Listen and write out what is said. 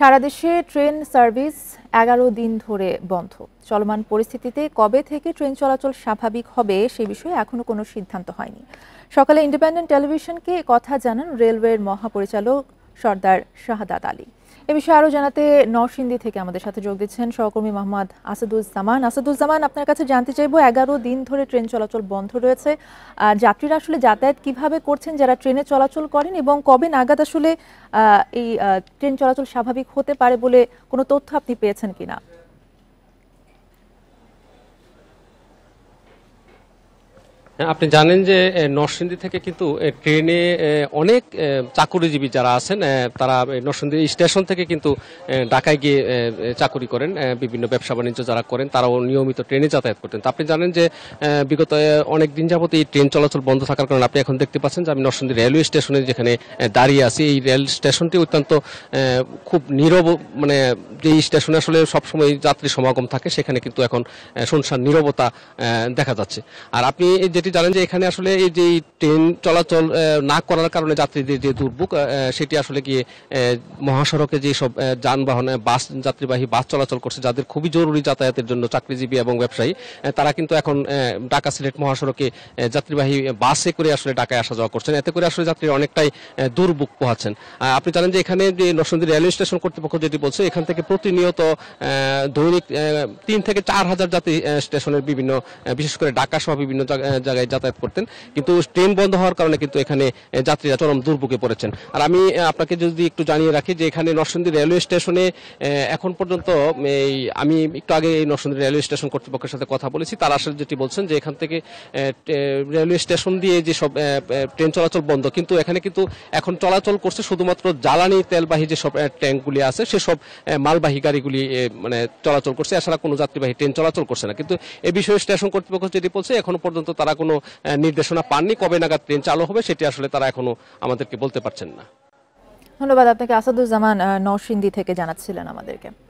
সারা দেশে train service এগারো দিন ধরে বন্ধ চলমান পরিস্থিতিতে কবে থেকে ট্রেন চলাচল স্বাভাবিক হবে সে বিষয়ে এখনও কোনো সিদ্ধান্ত হয়নি সকালে ইন্ডিপেন্ডেন্ট টেলিভিশনকে কথা জানান রেলওয়ের মহাপরিচালক সর্দার শাহাদাত আলী এ বিষয়ে আরও জানাতে নরসিংদী থেকে আমাদের সাথে যোগ দিচ্ছেন সহকর্মী মোহাম্মদ আসাদুজ্জামান আসাদুজ্জামান আপনার কাছে জানতে চাইব এগারো দিন ধরে ট্রেন চলাচল বন্ধ রয়েছে যাত্রীরা আসলে যাতায়াত কিভাবে করছেন যারা ট্রেনে চলাচল করেন এবং কবে নাগাদ আসলে এই ট্রেন চলাচল স্বাভাবিক হতে পারে বলে কোনো তথ্য আপনি পেয়েছেন কিনা হ্যাঁ, আপনি জানেন যে নরসিংদী থেকে কিন্তু ট্রেনে অনেক চাকুরিজীবী যারা আছেন তারা নরসিংদী স্টেশন থেকে কিন্তু ঢাকায় গিয়ে চাকুরি করেন বিভিন্ন ব্যবসা বাণিজ্য যারা করেন তারাও নিয়মিত ট্রেনে যাতায়াত করতেন আপনি জানেন যে বিগত অনেক দিন যাবত এই ট্রেন চলাচল বন্ধ থাকার কারণে আপনি এখন দেখতে পাচ্ছেন যে আমি নরসিংদী রেলওয়ে স্টেশনে যেখানে দাঁড়িয়ে আছি এই রেল স্টেশনটি অত্যন্ত খুব নীরব মানে যে স্টেশনে আসলে সবসময় যাত্রী সমাগম থাকে সেখানে কিন্তু এখন শুনশান নীরবতা দেখা যাচ্ছে আর আপনি যে যেটি জানেন যে এখানে আসলে এই যে ট্রেন চলাচল না করার কারণে যাত্রীদের যে দুর্ভোগ সেটি আসলে গিয়ে মহাসড়কে যে সব যানবাহন বাস যাত্রীবাহী বাস চলাচল করছে যাদের খুবই জরুরি যাতায়াতের জন্য চাকরিজীবী এবং ব্যবসায়ী তারা কিন্তু এখন ঢাকা সিলেট মহাসড়কে যাত্রীবাহী বাসে করে আসলে ঢাকায় আসা যাওয়া করছেন এতে করে আসলে যাত্রীরা অনেকটাই দুর্ভোগ পোহাচ্ছেন আপনি জানেন যে এখানে যে নরসিংদী রেলওয়ে স্টেশন কর্তৃপক্ষ যেটি বলছে এখান থেকে প্রতিনিয়ত দৈনিক তিন থেকে চার হাজার যাত্রী স্টেশনের বিভিন্ন বিশেষ করে ঢাকা সহ বিভিন্ন জায়গায় যাতায়াত করতেন কিন্তু ট্রেন বন্ধ হওয়ার কারণে কিন্তু এখানে যাত্রীরা চরম দুর্ভোগে পড়েছেন আর আমি আপনাকে যদি একটু জানিয়ে রাখি যে এখানে নরসিংদী রেলওয়ে স্টেশনে এখন পর্যন্ত এই আমি একটু আগে এই নরসিংদী রেলওয়ে স্টেশন কর্তৃপক্ষের সাথে কথা বলেছি তারা আসলে যেটি বলছেন যে এখান থেকে রেলওয়ে স্টেশন দিয়ে যে সব ট্রেন চলাচল বন্ধ কিন্তু এখানে কিন্তু এখন চলাচল করছে শুধুমাত্র জ্বালানি তেলবাহী যেসব ট্যাঙ্কগুলি আছে সেসব মালবাহী গাড়িগুলি মানে চলাচল করছে এছাড়া কোনো যাত্রীবাহী ট্রেন চলাচল করছে না কিন্তু এ বিষয়ে স্টেশন কর্তৃপক্ষ যেটি বলছে এখনো পর্যন্ত তারা কোনো নির্দেশনা পাননি কবে নাগাদ ট্রেন চালু হবে সেটি আসলে তারা এখনো আমাদেরকে বলতে পারছেন না ধন্যবাদ আপনাকে আসাদুজ্জামান নরসিন্দি থেকে জানাচ্ছিলেন আমাদেরকে